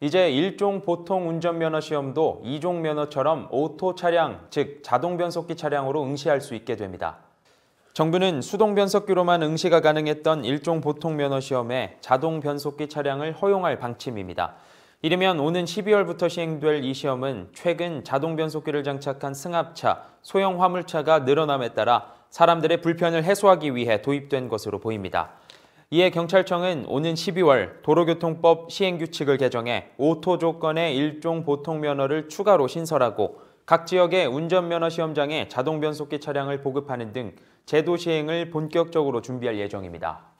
이제 일종 보통 운전면허 시험도 이종 면허처럼 오토 차량, 즉 자동 변속기 차량으로 응시할 수 있게 됩니다. 정부는 수동 변속기로만 응시가 가능했던 일종 보통 면허 시험에 자동 변속기 차량을 허용할 방침입니다. 이르면 오는 12월부터 시행될 이 시험은 최근 자동 변속기를 장착한 승합차, 소형 화물차가 늘어남에 따라 사람들의 불편을 해소하기 위해 도입된 것으로 보입니다. 이에 경찰청은 오는 12월 도로교통법 시행규칙을 개정해 오토 조건의 일종 보통 면허를 추가로 신설하고 각 지역의 운전면허 시험장에 자동 변속기 차량을 보급하는 등 제도 시행을 본격적으로 준비할 예정입니다.